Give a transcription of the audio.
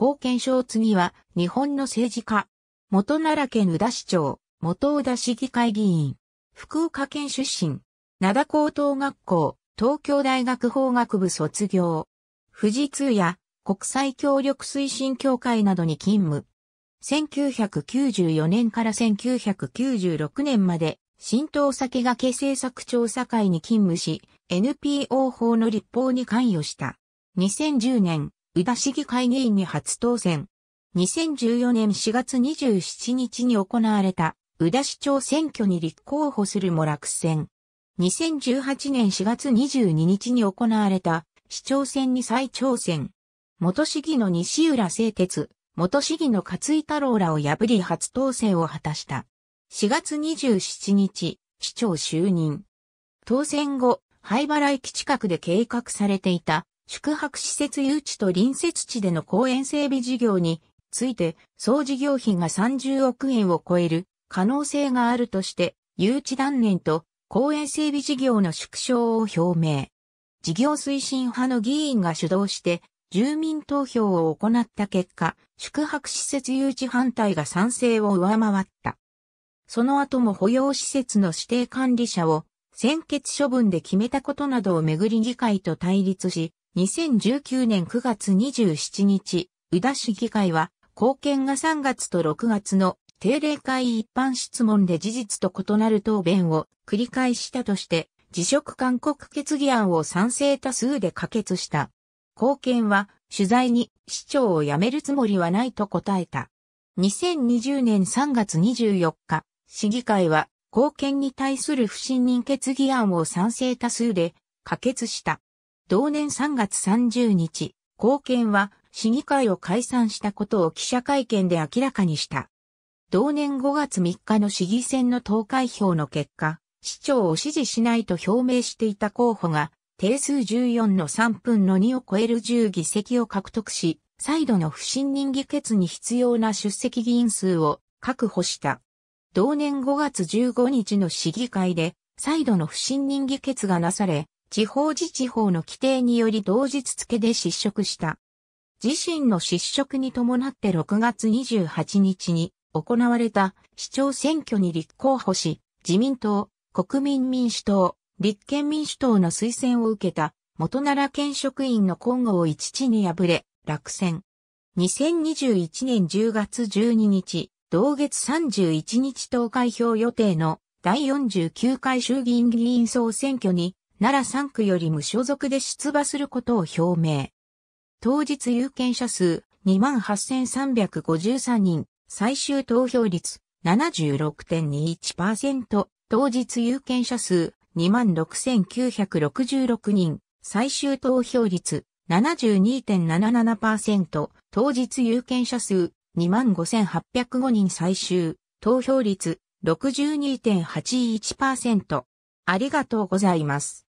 貢献賞次は、日本の政治家。元奈良県宇田市長、元宇田市議会議員。福岡県出身。灘高等学校、東京大学法学部卒業。富士通や国際協力推進協会などに勤務。1994年から1996年まで、新党先駆け政策調査会に勤務し、NPO 法の立法に関与した。2010年、宇田市議会議員に初当選。2014年4月27日に行われた宇田市長選挙に立候補するも落選。2018年4月22日に行われた市長選に再挑戦。元市議の西浦清哲、元市議の勝井太郎らを破り初当選を果たした。4月27日、市長就任。当選後、灰原駅近くで計画されていた宿泊施設誘致と隣接地での公園整備事業について、総事業費が30億円を超える可能性があるとして、誘致断念と公園整備事業の縮小を表明。事業推進派の議員が主導して、住民投票を行った結果、宿泊施設誘致反対が賛成を上回った。その後も保養施設の指定管理者を、専決処分で決めたことなどをめぐり議会と対立し、2019年9月27日、宇田市議会は、貢献が3月と6月の定例会一般質問で事実と異なる答弁を繰り返したとして、辞職勧告決議案を賛成多数で可決した。貢献は、取材に市長を辞めるつもりはないと答えた。2020年3月24日、市議会は、貢献に対する不信任決議案を賛成多数で可決した。同年3月30日、貢献は市議会を解散したことを記者会見で明らかにした。同年5月3日の市議選の投開票の結果、市長を支持しないと表明していた候補が、定数14の3分の2を超える10議席を獲得し、再度の不信任議決に必要な出席議員数を確保した。同年5月15日の市議会で、再度の不信任議決がなされ、地方自治法の規定により同日付で失職した。自身の失職に伴って6月28日に行われた市長選挙に立候補し、自民党、国民民主党、立憲民主党の推薦を受けた元奈良県職員の今後を一致に敗れ、落選。2021年10月12日、同月31日投開票予定の第49回衆議院議員総選挙に奈良3区より無所属で出馬することを表明。当日有権者数28,353人、最終投票率76.21%、当日有権者数26,966人、最終投票率72.77%、当日有権者数25,805人最終、投票率62.81%。ありがとうございます。